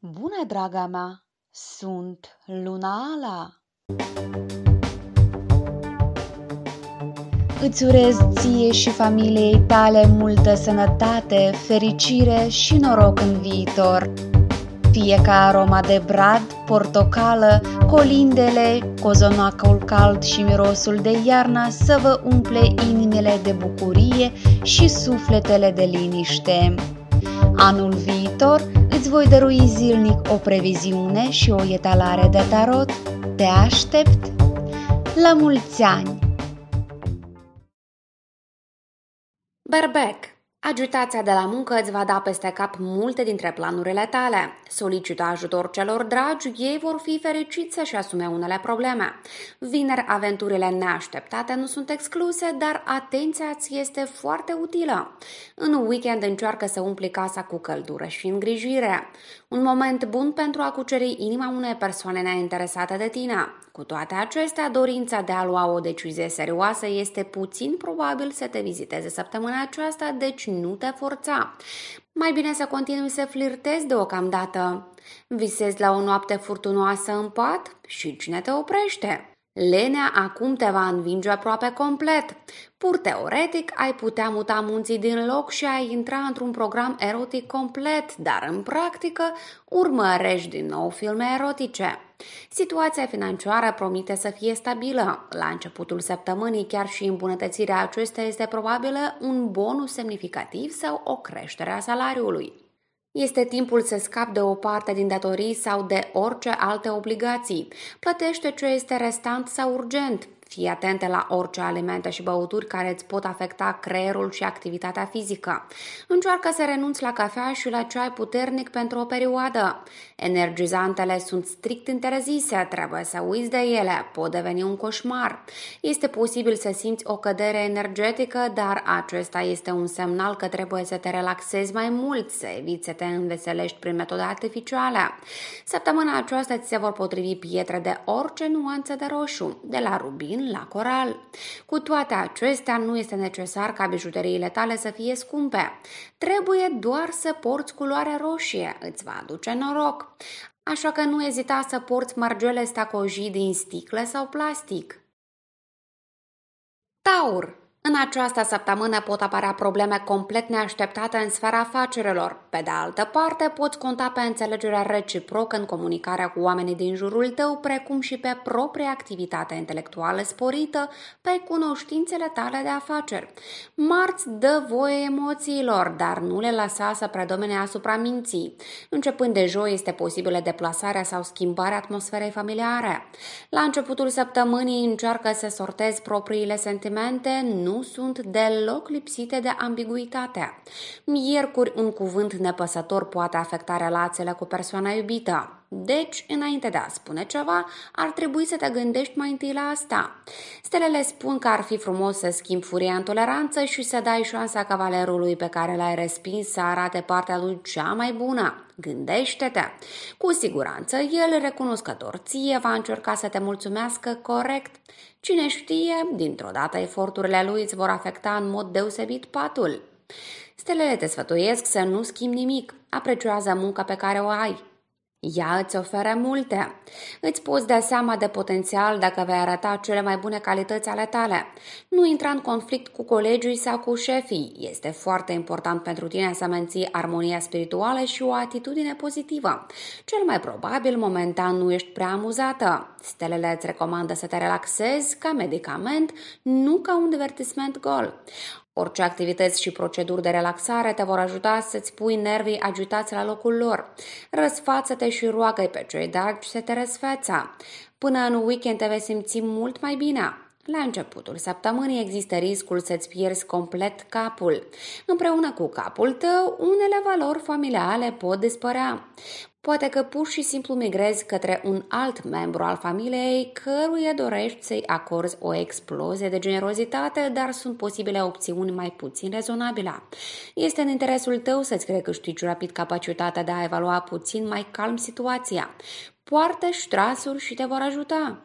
Bună, draga mea! Sunt Luna Ala! Îți urez ție și familiei tale multă sănătate, fericire și noroc în viitor. Fie ca aroma de brad, portocală, colindele, cozonacul cald și mirosul de iarnă să vă umple inimile de bucurie și sufletele de liniște. Anul viitor îți voi dărui zilnic o previziune și o etalare de tarot. Te aștept! La mulți ani! Barbec Agitația de la muncă îți va da peste cap multe dintre planurile tale. Solicită ajutor celor dragi, ei vor fi fericiți să-și asume unele probleme. Vineri, aventurile neașteptate nu sunt excluse, dar atenția ți este foarte utilă. În weekend încearcă să umpli casa cu căldură și îngrijire. Un moment bun pentru a cuceri inima unei persoane neinteresate de tine. Cu toate acestea, dorința de a lua o decizie serioasă este puțin probabil să te viziteze săptămâna aceasta, deci nu te forța. Mai bine să continui să flirtezi deocamdată. Visezi la o noapte furtunoasă în pat și cine te oprește? Lenea acum te va învinge aproape complet. Pur teoretic, ai putea muta munții din loc și ai intra într-un program erotic complet, dar în practică urmărești din nou filme erotice. Situația financiară promite să fie stabilă. La începutul săptămânii, chiar și îmbunătățirea acesteia este probabilă un bonus semnificativ sau o creștere a salariului. Este timpul să scap de o parte din datorii sau de orice alte obligații. Plătește ce este restant sau urgent. Fii atente la orice alimente și băuturi care îți pot afecta creierul și activitatea fizică. Încearcă să renunți la cafea și la ceai puternic pentru o perioadă. Energizantele sunt strict interzise, trebuie să uiți de ele, pot deveni un coșmar. Este posibil să simți o cădere energetică, dar acesta este un semnal că trebuie să te relaxezi mai mult, să eviți să te înveselești prin metode artificiale. Săptămâna aceasta ți se vor potrivi pietre de orice nuanță de roșu, de la rubin vin la coral. Cu toate acestea, nu este necesar ca bijuteriile tale să fie scumpe. Trebuie doar să porți culoare roșie, îți va aduce noroc. Așa că nu ezita să porți margele stacojii din sticlă sau plastic. Taur în această săptămână pot apărea probleme complet neașteptate în sfera afacerilor. Pe de altă parte, poți conta pe înțelegerea reciprocă în comunicarea cu oamenii din jurul tău, precum și pe propria activitate intelectuală sporită, pe cunoștințele tale de afaceri. Marți dă voie emoțiilor, dar nu le lăsa să predomine asupra minții. Începând de joi este posibilă deplasarea sau schimbarea atmosferei familiare. La începutul săptămânii încearcă să sortezi propriile sentimente, nu sunt deloc lipsite de ambiguitate. Miercuri, un cuvânt nepăsător poate afecta relațiile cu persoana iubită. Deci, înainte de a spune ceva, ar trebui să te gândești mai întâi la asta. Stelele spun că ar fi frumos să schimbi furia în toleranță și să dai șansa cavalerului pe care l-ai respins să arate partea lui cea mai bună. Gândește-te! Cu siguranță, el, recunoscător ție, va încerca să te mulțumească corect. Cine știe, dintr-o dată eforturile lui îți vor afecta în mod deosebit patul. Stelele te sfătuiesc să nu schimbi nimic, apreciază munca pe care o ai. Ea îți oferă multe. Îți poți da seama de potențial dacă vei arăta cele mai bune calități ale tale. Nu intra în conflict cu colegii sau cu șefii. Este foarte important pentru tine să menții armonia spirituală și o atitudine pozitivă. Cel mai probabil, momentan, nu ești prea amuzată. Stelele îți recomandă să te relaxezi ca medicament, nu ca un divertisment gol. Orice activități și proceduri de relaxare te vor ajuta să-ți pui nervii agitați la locul lor. Răsfață-te și roagă pe cei dragi să te răsfeța. Până în weekend te vei simți mult mai bine. La începutul săptămânii există riscul să-ți pierzi complet capul. Împreună cu capul tău, unele valori familiale pot dispărea. Poate că pur și simplu migrezi către un alt membru al familiei căruia dorești să-i acorzi o explozie de generozitate, dar sunt posibile opțiuni mai puțin rezonabile. Este în interesul tău să-ți recâștigi rapid capacitatea de a evalua puțin mai calm situația. Poartă ștrasuri și te vor ajuta.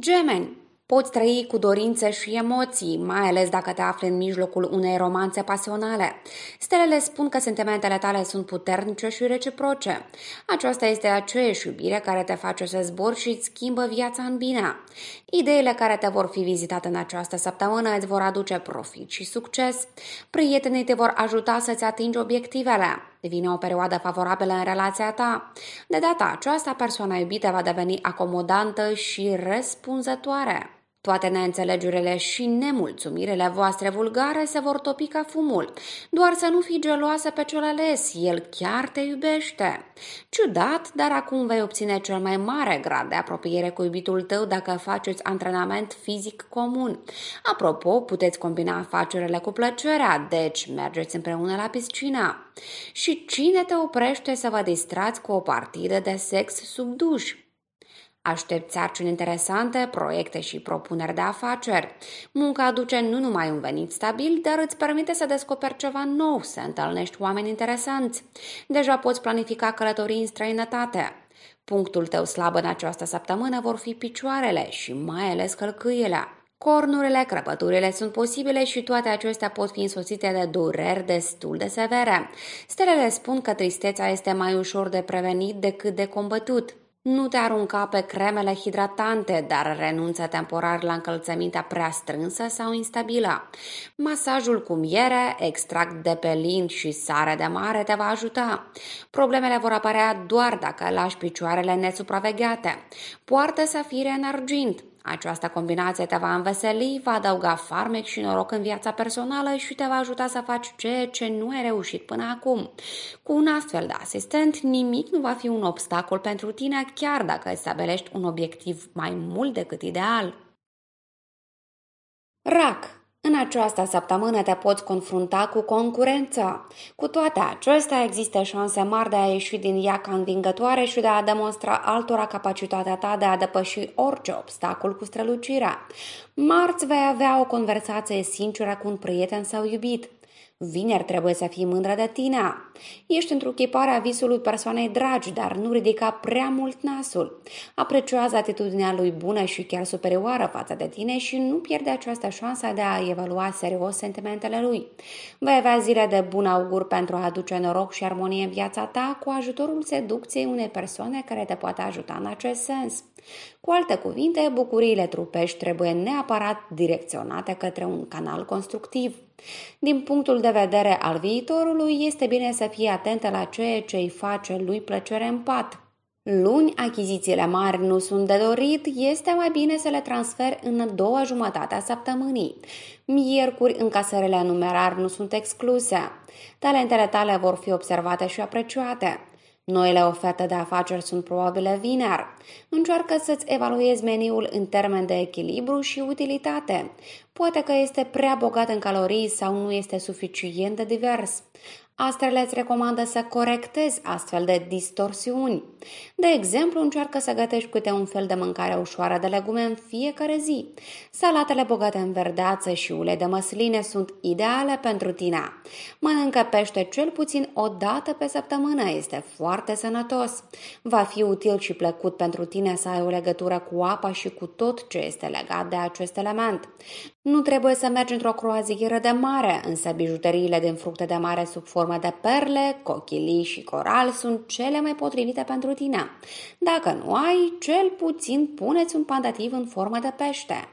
Gemeni, Poți trăi cu dorințe și emoții, mai ales dacă te afli în mijlocul unei romanțe pasionale. Stelele spun că sentimentele tale sunt puternice și reciproce. Aceasta este aceeași iubire care te face să zbori și îți schimbă viața în bine. Ideile care te vor fi vizitate în această săptămână îți vor aduce profit și succes. Prietenii te vor ajuta să-ți atingi obiectivele. Devine o perioadă favorabilă în relația ta. De data aceasta, persoana iubită va deveni acomodantă și răspunzătoare. Toate neînțelegerile și nemulțumirile voastre vulgare se vor topi ca fumul. Doar să nu fii geloasă pe cel ales, el chiar te iubește. Ciudat, dar acum vei obține cel mai mare grad de apropiere cu iubitul tău dacă faceți antrenament fizic comun. Apropo, puteți combina afacerile cu plăcerea, deci mergeți împreună la piscina. Și cine te oprește să vă distrați cu o partidă de sex sub duș? Aștept sarcini interesante, proiecte și propuneri de afaceri. Munca aduce nu numai un venit stabil, dar îți permite să descoperi ceva nou, să întâlnești oameni interesanți. Deja poți planifica călătorii în străinătate. Punctul tău slab în această săptămână vor fi picioarele și mai ales călcâiele. Cornurile, crăpăturile sunt posibile și toate acestea pot fi însoțite de dureri destul de severe. Stelele spun că tristețea este mai ușor de prevenit decât de combătut. Nu te arunca pe cremele hidratante, dar renunță temporar la încălțămintea prea strânsă sau instabilă. Masajul cu miere, extract de pelin și sare de mare te va ajuta. Problemele vor apărea doar dacă lași picioarele nesupravegheate. Poartă safire în argint. Această combinație te va înveseli, va adăuga farmec și noroc în viața personală și te va ajuta să faci ceea ce nu ai reușit până acum. Cu un astfel de asistent, nimic nu va fi un obstacol pentru tine, chiar dacă îți stabilești un obiectiv mai mult decât ideal. RAC în această săptămână te poți confrunta cu concurența. Cu toate acestea, există șanse mari de a ieși din ea ca învingătoare și de a demonstra altora capacitatea ta de a depăși orice obstacol cu strălucirea. Marți vei avea o conversație sinceră cu un prieten sau iubit. Vineri trebuie să fii mândră de tine. Ești întruchiparea visului persoanei dragi, dar nu ridica prea mult nasul. Apreciază atitudinea lui bună și chiar superioară față de tine și nu pierde această șansă de a evalua serios sentimentele lui. Vei avea zile de bun augur pentru a aduce noroc și armonie în viața ta cu ajutorul seducției unei persoane care te poate ajuta în acest sens. Cu alte cuvinte, bucuriile trupești trebuie neapărat direcționate către un canal constructiv. Din punctul de vedere al viitorului, este bine să fie atentă la ceea ce îi face lui plăcere în pat. Luni, achizițiile mari nu sunt de dorit, este mai bine să le transfer în a doua jumătate a săptămânii. Miercuri, încasările numerar nu sunt excluse. Talentele tale vor fi observate și apreciate. Noile oferte de afaceri sunt probabile vineri. Încearcă să-ți evaluezi meniul în termen de echilibru și utilitate. Poate că este prea bogat în calorii sau nu este suficient de divers. Astrele îți recomandă să corectezi astfel de distorsiuni. De exemplu, încearcă să gătești câte un fel de mâncare ușoară de legume în fiecare zi. Salatele bogate în verdeață și ulei de măsline sunt ideale pentru tine. Mănâncă pește cel puțin o dată pe săptămână, este foarte sănătos. Va fi util și plăcut pentru tine să ai o legătură cu apa și cu tot ce este legat de acest element. Nu trebuie să mergi într-o croazieră de mare, însă bijuteriile din fructe de mare sub formă de perle, cochilii și coral sunt cele mai potrivite pentru tine. Dacă nu ai, cel puțin puneți un pandativ în formă de pește.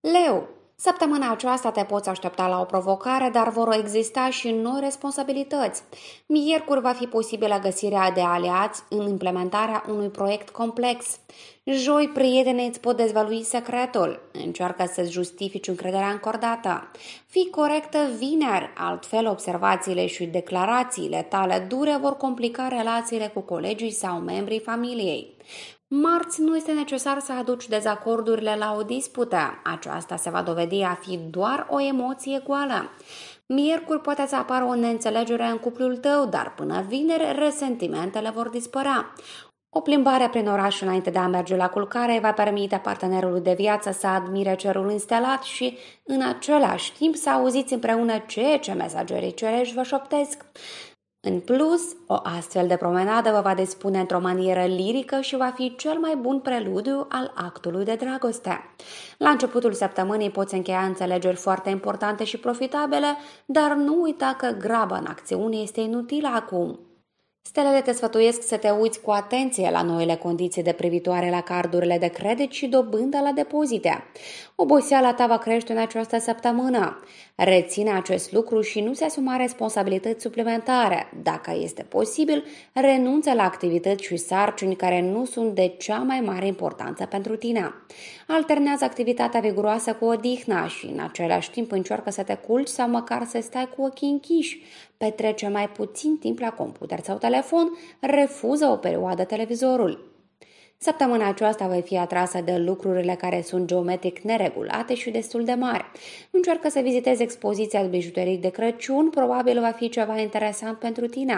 Leu Săptămâna aceasta te poți aștepta la o provocare, dar vor exista și noi responsabilități. Miercuri va fi posibilă găsirea de aliați în implementarea unui proiect complex. Joi, prietenii îți pot dezvălui secretul. Încearcă să-ți justifici încrederea încordată. Fii corectă vineri, altfel observațiile și declarațiile tale dure vor complica relațiile cu colegii sau membrii familiei. Marți nu este necesar să aduci dezacordurile la o dispută. Aceasta se va dovedi a fi doar o emoție goală. Miercuri poate să apară o neînțelegere în cuplul tău, dar până vineri resentimentele vor dispărea. O plimbare prin oraș înainte de a merge la culcare va permite partenerului de viață să admire cerul instalat și, în același timp, să auziți împreună ce ce mesagerii cerești vă șoptesc. În plus, o astfel de promenadă vă va despune într-o manieră lirică și va fi cel mai bun preludiu al actului de dragoste. La începutul săptămânii poți încheia înțelegeri foarte importante și profitabile, dar nu uita că graba în acțiune este inutilă acum. Stelele te sfătuiesc să te uiți cu atenție la noile condiții de privitoare la cardurile de credit și dobânda la depozite. Oboseala ta va crește în această săptămână. Reține acest lucru și nu se asuma responsabilități suplimentare. Dacă este posibil, renunță la activități și sarcini care nu sunt de cea mai mare importanță pentru tine. Alternează activitatea viguroasă cu odihna și în același timp încearcă să te culci sau măcar să stai cu ochii închiși petrece mai puțin timp la computer sau telefon, refuză o perioadă televizorul. Săptămâna aceasta voi fi atrasă de lucrurile care sunt geometric neregulate și destul de mari. Încearcă să vizitezi expoziția de bijuterii de Crăciun, probabil va fi ceva interesant pentru tine.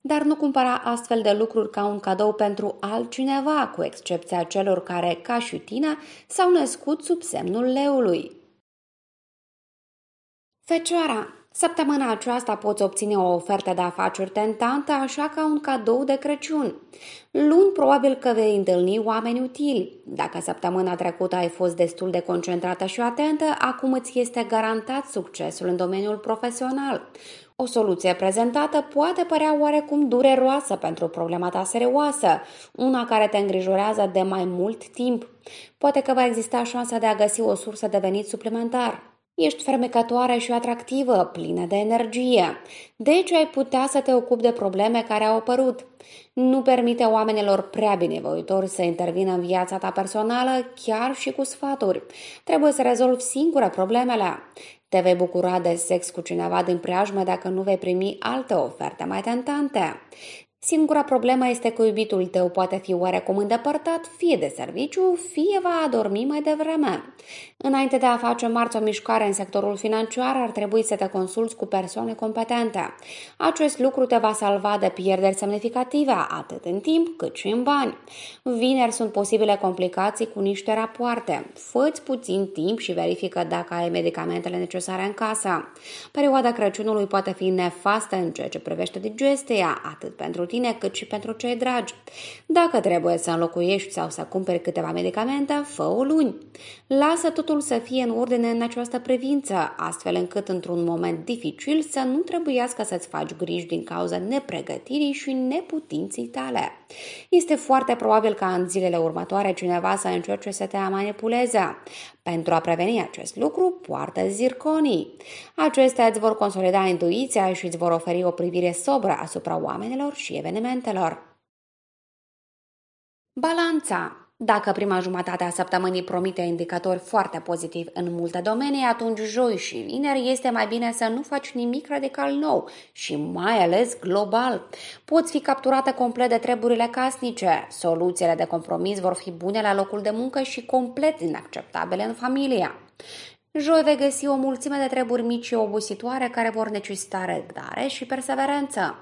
Dar nu cumpăra astfel de lucruri ca un cadou pentru altcineva, cu excepția celor care, ca și tine, s-au născut sub semnul leului. Fecioara Săptămâna aceasta poți obține o ofertă de afaceri tentantă, așa ca un cadou de Crăciun. Luni probabil că vei întâlni oameni utili. Dacă săptămâna trecută ai fost destul de concentrată și atentă, acum îți este garantat succesul în domeniul profesional. O soluție prezentată poate părea oarecum dureroasă pentru problema ta serioasă, una care te îngrijorează de mai mult timp. Poate că va exista șansa de a găsi o sursă de venit suplimentar. Ești fermecătoare și atractivă, plină de energie. Deci ai putea să te ocupi de probleme care au apărut. Nu permite oamenilor prea binevoitori să intervină în viața ta personală, chiar și cu sfaturi. Trebuie să rezolvi singură problemele. Te vei bucura de sex cu cineva din preajmă dacă nu vei primi alte oferte mai tentante. Singura problemă este că iubitul tău poate fi oarecum îndepărtat, fie de serviciu, fie va adormi mai devreme. Înainte de a face marți o mișcare în sectorul financiar, ar trebui să te consulți cu persoane competente. Acest lucru te va salva de pierderi semnificative, atât în timp cât și în bani. Vineri sunt posibile complicații cu niște rapoarte. Fă-ți puțin timp și verifică dacă ai medicamentele necesare în casă. Perioada Crăciunului poate fi nefastă în ceea ce privește digestia, atât pentru tine tine cât și pentru cei dragi. Dacă trebuie să înlocuiești sau să cumperi câteva medicamente, fă-o luni. Lasă totul să fie în ordine în această privință, astfel încât într-un moment dificil să nu trebuiască să-ți faci griji din cauza nepregătirii și neputinții tale. Este foarte probabil ca în zilele următoare cineva să încerce să te manipuleze. Pentru a preveni acest lucru, poartă zirconii. Acestea îți vor consolida intuiția și îți vor oferi o privire sobră asupra oamenilor și evenimentelor. Balanța dacă prima jumătate a săptămânii promite indicatori foarte pozitivi în multe domenii, atunci joi și vineri este mai bine să nu faci nimic radical nou și mai ales global. Poți fi capturată complet de treburile casnice, soluțiile de compromis vor fi bune la locul de muncă și complet inacceptabile în familia. Joi vei găsi o mulțime de treburi mici și obositoare care vor necesita răbdare și perseverență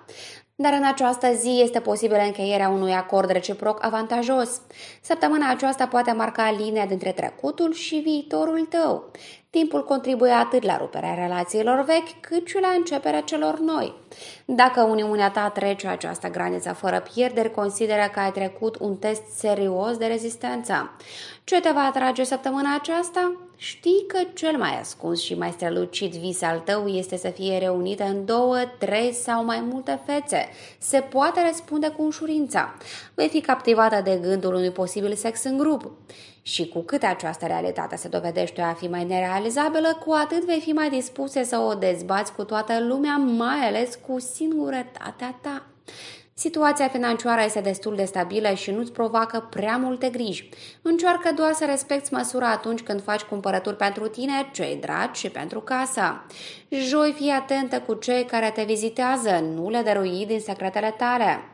dar în această zi este posibilă încheierea unui acord reciproc avantajos. Săptămâna aceasta poate marca linia dintre trecutul și viitorul tău. Timpul contribuie atât la ruperea relațiilor vechi, cât și la începerea celor noi. Dacă uniunea ta trece această graniță fără pierderi, consideră că ai trecut un test serios de rezistență. Ce te va atrage săptămâna aceasta? Știi că cel mai ascuns și mai strălucit vis al tău este să fie reunită în două, trei sau mai multe fețe. Se poate răspunde cu ușurință. Vei fi captivată de gândul unui posibil sex în grup. Și cu cât această realitate se dovedește a fi mai nerealizabilă, cu atât vei fi mai dispuse să o dezbați cu toată lumea, mai ales cu singurătatea ta. Situația financiară este destul de stabilă și nu-ți provoacă prea multe griji. Încearcă doar să respecti măsura atunci când faci cumpărături pentru tine, cei dragi și pentru casa. Joi fii atentă cu cei care te vizitează, nu le dărui din secretele tale.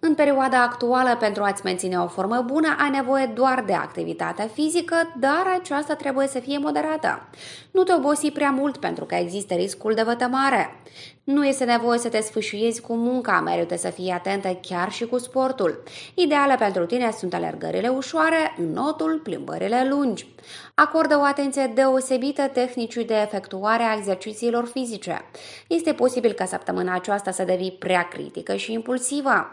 În perioada actuală, pentru a-ți menține o formă bună, ai nevoie doar de activitate fizică, dar aceasta trebuie să fie moderată. Nu te obosi prea mult pentru că există riscul de vătămare. Nu este nevoie să te sfâșiezi cu munca, merită să fii atentă chiar și cu sportul. Ideale pentru tine sunt alergările ușoare, notul, plimbările lungi. Acordă o atenție deosebită tehnicii de efectuare a exercițiilor fizice. Este posibil ca săptămâna aceasta să devii prea critică și impulsivă.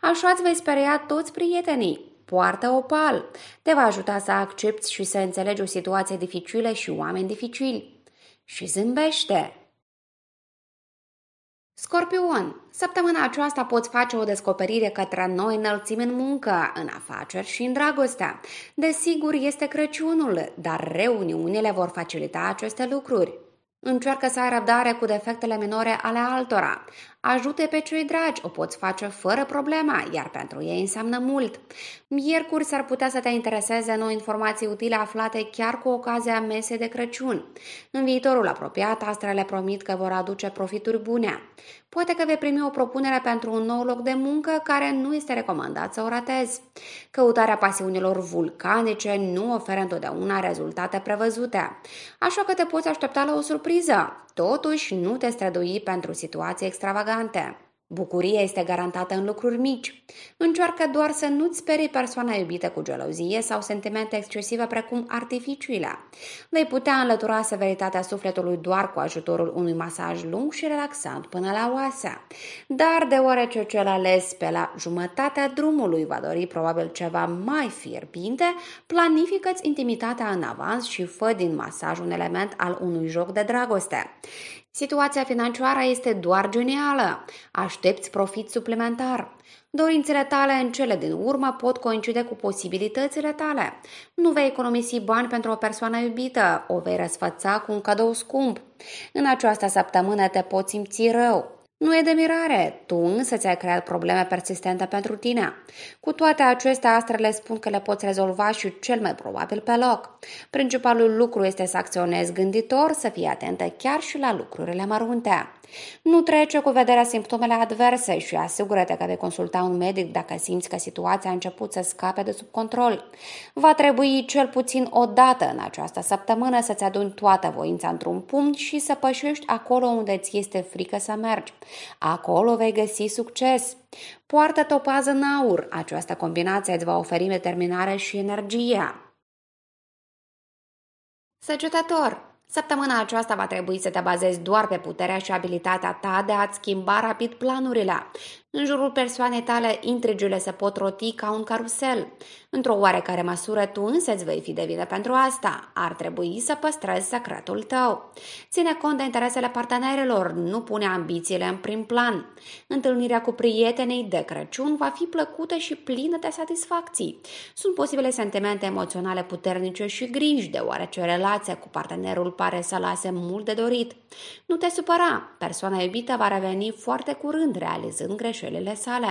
Așa îți vei speria toți prietenii. Poartă opal. Te va ajuta să accepti și să înțelegi o situație dificilă și oameni dificili. Și zâmbește! Scorpion, săptămâna aceasta poți face o descoperire către noi înălțimi în muncă, în afaceri și în dragoste. Desigur, este Crăciunul, dar reuniunile vor facilita aceste lucruri. Încearcă să ai răbdare cu defectele minore ale altora. Ajute pe cei dragi, o poți face fără problema, iar pentru ei înseamnă mult. Miercuri s-ar putea să te intereseze noi informații utile aflate chiar cu ocazia mesei de Crăciun. În viitorul apropiat, astrele promit că vor aduce profituri bune. Poate că vei primi o propunere pentru un nou loc de muncă care nu este recomandat să o ratezi. Căutarea pasiunilor vulcanice nu oferă întotdeauna rezultate prevăzute, așa că te poți aștepta la o surpriză totuși nu te strădui pentru situații extravagante. Bucuria este garantată în lucruri mici. Încearcă doar să nu-ți sperii persoana iubită cu gelozie sau sentimente excesive precum artificiile. Vei putea înlătura severitatea sufletului doar cu ajutorul unui masaj lung și relaxant până la oase. Dar deoarece cel ales pe la jumătatea drumului va dori probabil ceva mai fierbinte, planifică-ți intimitatea în avans și fă din masaj un element al unui joc de dragoste. Situația financiară este doar genială. Aștepți profit suplimentar. Dorințele tale în cele din urmă pot coincide cu posibilitățile tale. Nu vei economisi bani pentru o persoană iubită, o vei răsfăța cu un cadou scump. În această săptămână te poți simți rău, nu e de mirare, tu însă ți-ai creat probleme persistente pentru tine. Cu toate acestea, astrele spun că le poți rezolva și cel mai probabil pe loc. Principalul lucru este să acționezi gânditor, să fii atentă chiar și la lucrurile mărunte. Nu trece cu vederea simptomele adverse și asigură-te că vei consulta un medic dacă simți că situația a început să scape de sub control. Va trebui cel puțin o dată în această săptămână să-ți aduni toată voința într-un punct și să pășești acolo unde ți este frică să mergi. Acolo vei găsi succes. Poartă topază în aur. Această combinație îți va oferi determinare și energia. Săgetător Săptămâna aceasta va trebui să te bazezi doar pe puterea și abilitatea ta de a-ți schimba rapid planurile. În jurul persoanei tale, intrigile se pot roti ca un carusel. Într-o oarecare măsură, tu însă îți vei fi de vină pentru asta. Ar trebui să păstrezi secretul tău. Ține cont de interesele partenerilor, nu pune ambițiile în prim plan. Întâlnirea cu prietenii de Crăciun va fi plăcută și plină de satisfacții. Sunt posibile sentimente emoționale puternice și griji, deoarece relația cu partenerul pare să lase mult de dorit. Nu te supăra, persoana iubită va reveni foarte curând, realizând greșeli greșelile sale.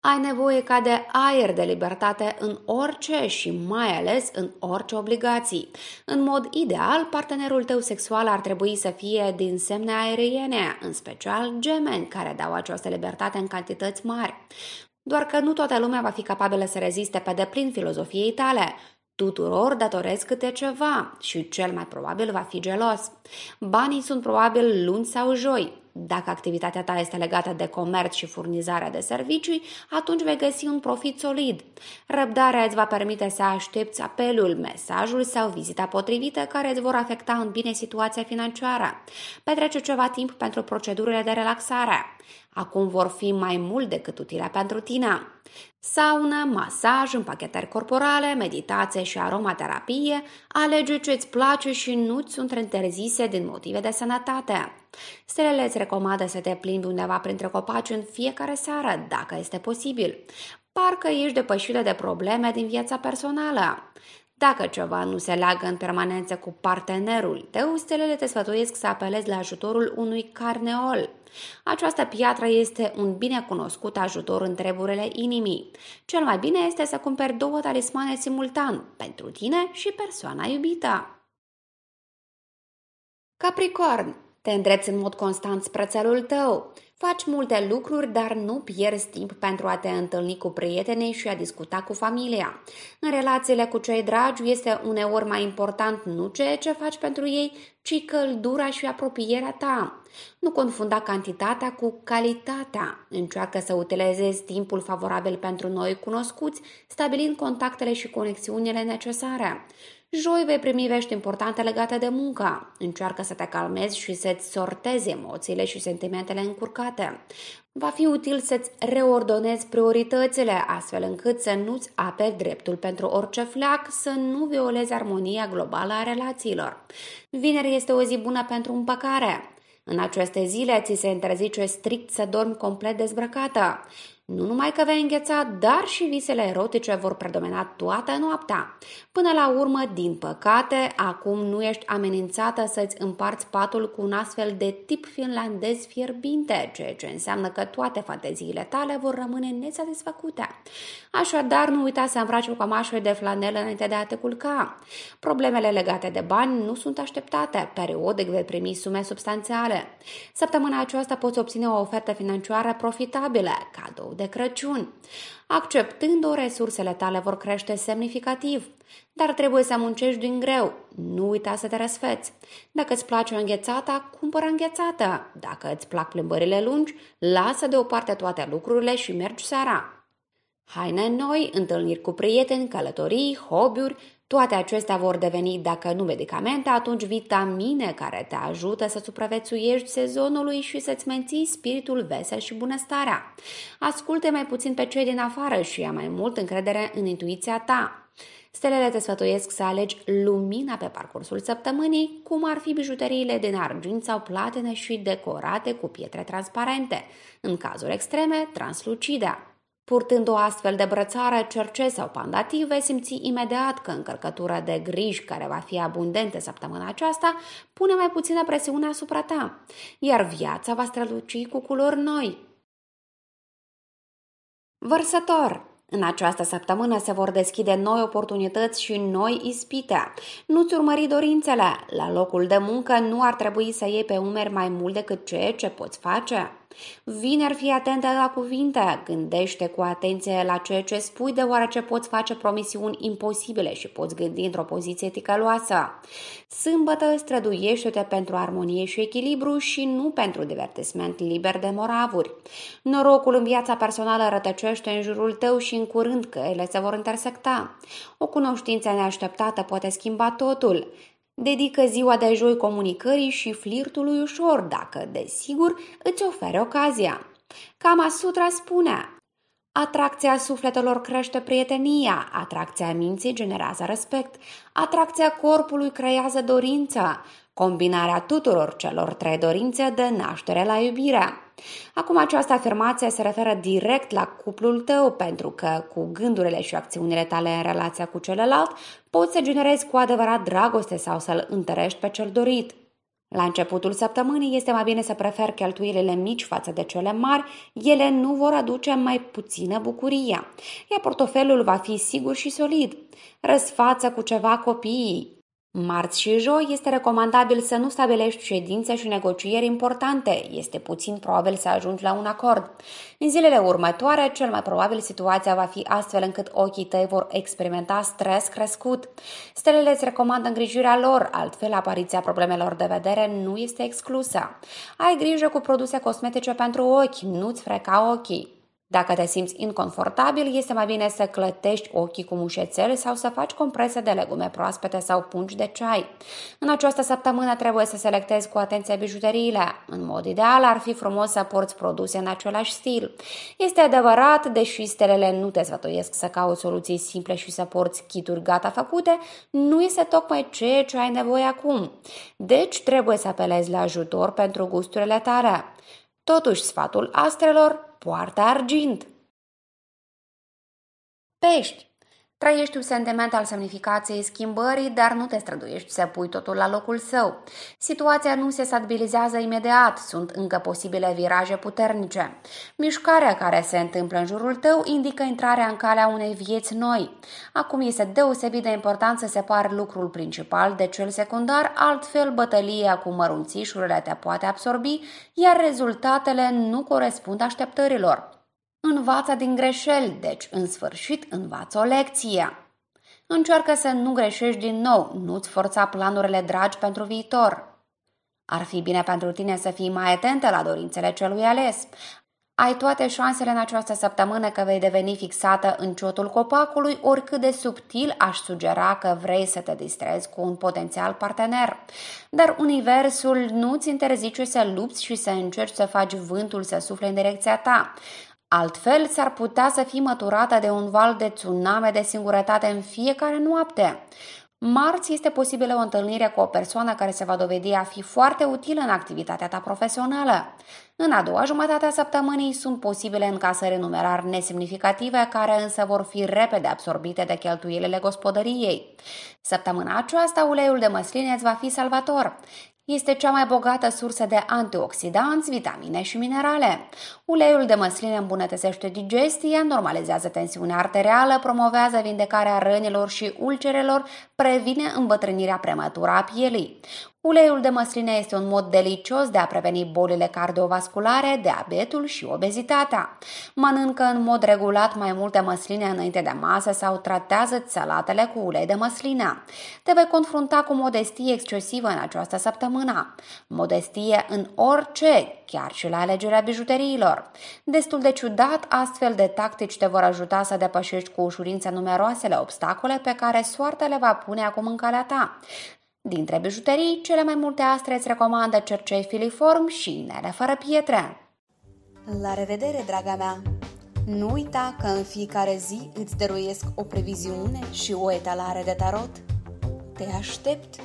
Ai nevoie ca de aer de libertate în orice și mai ales în orice obligații. În mod ideal, partenerul tău sexual ar trebui să fie din semne aeriene, în special gemeni care dau această libertate în cantități mari. Doar că nu toată lumea va fi capabilă să reziste pe deplin filozofiei tale. Tuturor datorez câte ceva și cel mai probabil va fi gelos. Banii sunt probabil luni sau joi, dacă activitatea ta este legată de comerț și furnizarea de servicii, atunci vei găsi un profit solid. Răbdarea îți va permite să aștepți apelul, mesajul sau vizita potrivită care îți vor afecta în bine situația financiară. Petrece ceva timp pentru procedurile de relaxare. Acum vor fi mai mult decât utile pentru tine. Sauna, masaj, împachetări corporale, meditație și aromaterapie, alege ce ți place și nu-ți sunt interzise din motive de sănătate. Stelele îți recomandă să te plimbi undeva printre copaci în fiecare seară, dacă este posibil. Parcă ești depășită de probleme din viața personală. Dacă ceva nu se leagă în permanență cu partenerul tău, stelele te sfătuiesc să apelezi la ajutorul unui carneol. Această piatră este un binecunoscut ajutor în treburile inimii. Cel mai bine este să cumperi două talismane simultan, pentru tine și persoana iubită. Capricorn, te îndrepți în mod constant spre țelul tău. Faci multe lucruri, dar nu pierzi timp pentru a te întâlni cu prietenii și a discuta cu familia. În relațiile cu cei dragi este uneori mai important nu ceea ce faci pentru ei, ci căldura și apropierea ta. Nu confunda cantitatea cu calitatea. Încearcă să utilizezi timpul favorabil pentru noi cunoscuți, stabilind contactele și conexiunile necesare. Joi vei primi vești importante legate de muncă. Încearcă să te calmezi și să-ți sortezi emoțiile și sentimentele încurcate. Va fi util să-ți reordonezi prioritățile, astfel încât să nu-ți aperi dreptul pentru orice flac să nu violezi armonia globală a relațiilor. Vineri este o zi bună pentru împăcare. În aceste zile ți se interzice strict să dormi complet dezbrăcată. Nu numai că vei îngheța, dar și visele erotice vor predomina toată noaptea. Până la urmă, din păcate, acum nu ești amenințată să-ți împarți patul cu un astfel de tip finlandez fierbinte, ceea ce înseamnă că toate fanteziile tale vor rămâne nesatisfăcute. Așadar, nu uita să îmbraci o cămașă de flanelă înainte de a te culca. Problemele legate de bani nu sunt așteptate. Periodic vei primi sume substanțiale. Săptămâna aceasta poți obține o ofertă financiară profitabilă, cadou cadou de Crăciun. Acceptând-o, resursele tale vor crește semnificativ, dar trebuie să muncești din greu. Nu uita să te răsfeți. Dacă îți place o înghețată, cumpără înghețată. Dacă îți plac plimbările lungi, lasă deoparte toate lucrurile și mergi seara. Haine noi, întâlniri cu prieteni, călătorii, hobby-uri, toate acestea vor deveni, dacă nu medicamente, atunci vitamine care te ajută să supraviețuiești sezonului și să-ți menții spiritul vesel și bunăstarea. Asculte mai puțin pe cei din afară și ia mai mult încredere în intuiția ta. Stelele te sfătuiesc să alegi lumina pe parcursul săptămânii, cum ar fi bijuteriile din argint sau platine și decorate cu pietre transparente, în cazuri extreme, translucidea. Purtând o astfel de brățară, cerce sau pandativ, vei simți imediat că încărcătura de griji, care va fi abundentă săptămâna aceasta, pune mai puțină presiune asupra ta, iar viața va străluci cu culori noi. Vărsător în această săptămână se vor deschide noi oportunități și noi ispite. Nu-ți urmări dorințele. La locul de muncă nu ar trebui să iei pe umeri mai mult decât ceea ce poți face. Vineri fii atentă la cuvinte, gândește cu atenție la ceea ce spui, deoarece poți face promisiuni imposibile și poți gândi într-o poziție ticăloasă. Sâmbătă străduiește-te pentru armonie și echilibru și nu pentru divertisment liber de moravuri. Norocul în viața personală rătăcește în jurul tău și în curând că ele se vor intersecta. O cunoștință neașteptată poate schimba totul. Dedică ziua de joi comunicării și flirtului ușor, dacă, desigur, îți ofere ocazia. Kama Sutra spunea, Atracția sufletelor crește prietenia, atracția minții generează respect, atracția corpului creează dorința, combinarea tuturor celor trei dorințe de naștere la iubire. Acum această afirmație se referă direct la cuplul tău, pentru că cu gândurile și acțiunile tale în relația cu celălalt poți să generezi cu adevărat dragoste sau să-l întărești pe cel dorit. La începutul săptămânii este mai bine să prefer cheltuielile mici față de cele mari, ele nu vor aduce mai puțină bucurie, iar portofelul va fi sigur și solid. Răsfață cu ceva copiii, Marți și joi este recomandabil să nu stabilești ședințe și negocieri importante, este puțin probabil să ajungi la un acord. În zilele următoare, cel mai probabil situația va fi astfel încât ochii tăi vor experimenta stres crescut. Stelele îți recomandă îngrijirea lor, altfel apariția problemelor de vedere nu este exclusă. Ai grijă cu produse cosmetice pentru ochi, nu-ți freca ochii. Dacă te simți inconfortabil, este mai bine să clătești ochii cu mușețel sau să faci comprese de legume proaspete sau pungi de ceai. În această săptămână trebuie să selectezi cu atenție bijuteriile. În mod ideal, ar fi frumos să porți produse în același stil. Este adevărat, deși stelele nu te sfătuiesc să cauți soluții simple și să porți chituri gata făcute, nu este tocmai ceea ce ai nevoie acum. Deci trebuie să apelezi la ajutor pentru gusturile tale. Totuși, sfatul astrelor Poarta argint. Pești. Trăiești un sentiment al semnificației schimbării, dar nu te străduiești să pui totul la locul său. Situația nu se stabilizează imediat, sunt încă posibile viraje puternice. Mișcarea care se întâmplă în jurul tău indică intrarea în calea unei vieți noi. Acum este deosebit de important să separi lucrul principal de cel secundar, altfel bătălia cu mărunțișurile te poate absorbi, iar rezultatele nu corespund așteptărilor. Învață din greșeli, deci în sfârșit învață o lecție. Încearcă să nu greșești din nou, nu-ți forța planurile dragi pentru viitor. Ar fi bine pentru tine să fii mai atentă la dorințele celui ales. Ai toate șansele în această săptămână că vei deveni fixată în ciotul copacului, oricât de subtil aș sugera că vrei să te distrezi cu un potențial partener. Dar universul nu-ți interzice să lupți și să încerci să faci vântul să sufle în direcția ta. Altfel, s-ar putea să fie măturată de un val de tsunami de singurătate în fiecare noapte. Marți este posibilă o întâlnire cu o persoană care se va dovedi a fi foarte utilă în activitatea ta profesională. În a doua jumătate a săptămânii sunt posibile încasări numerar nesemnificative, care însă vor fi repede absorbite de cheltuielile gospodăriei. Săptămâna aceasta, uleiul de măsline îți va fi salvator. Este cea mai bogată sursă de antioxidanți, vitamine și minerale. Uleiul de măsline îmbunătățește digestia, normalizează tensiunea arterială, promovează vindecarea rănilor și ulcerelor, previne îmbătrânirea prematură a pielii. Uleiul de măsline este un mod delicios de a preveni bolile cardiovasculare, diabetul și obezitatea. Mănâncă în mod regulat mai multe măsline înainte de masă sau tratează salatele cu ulei de măsline. Te vei confrunta cu modestie excesivă în această săptămână. Modestie în orice, chiar și la alegerea bijuteriilor. Destul de ciudat, astfel de tactici te vor ajuta să depășești cu ușurință numeroasele obstacole pe care soarta le va pune acum în calea ta. Dintre bijuterii, cele mai multe astre îți recomandă cercei filiform și inele fără pietre. La revedere, draga mea! Nu uita că în fiecare zi îți dăruiesc o previziune și o etalare de tarot. Te aștept!